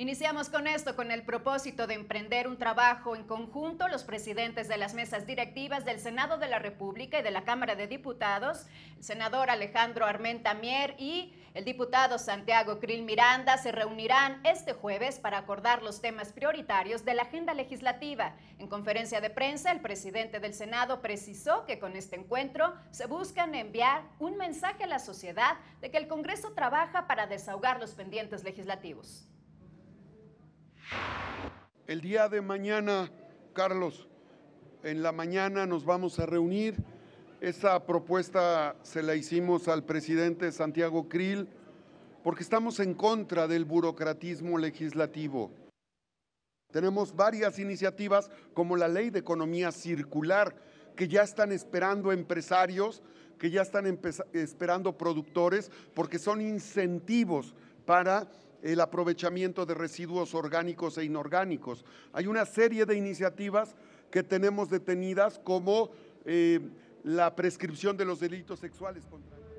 Iniciamos con esto, con el propósito de emprender un trabajo en conjunto. Los presidentes de las mesas directivas del Senado de la República y de la Cámara de Diputados, el senador Alejandro Armenta Mier y el diputado Santiago Krill Miranda, se reunirán este jueves para acordar los temas prioritarios de la agenda legislativa. En conferencia de prensa, el presidente del Senado precisó que con este encuentro se buscan enviar un mensaje a la sociedad de que el Congreso trabaja para desahogar los pendientes legislativos. El día de mañana, Carlos, en la mañana nos vamos a reunir. Esa propuesta se la hicimos al presidente Santiago Krill porque estamos en contra del burocratismo legislativo. Tenemos varias iniciativas como la ley de economía circular que ya están esperando empresarios, que ya están esperando productores porque son incentivos para el aprovechamiento de residuos orgánicos e inorgánicos. Hay una serie de iniciativas que tenemos detenidas como eh, la prescripción de los delitos sexuales contra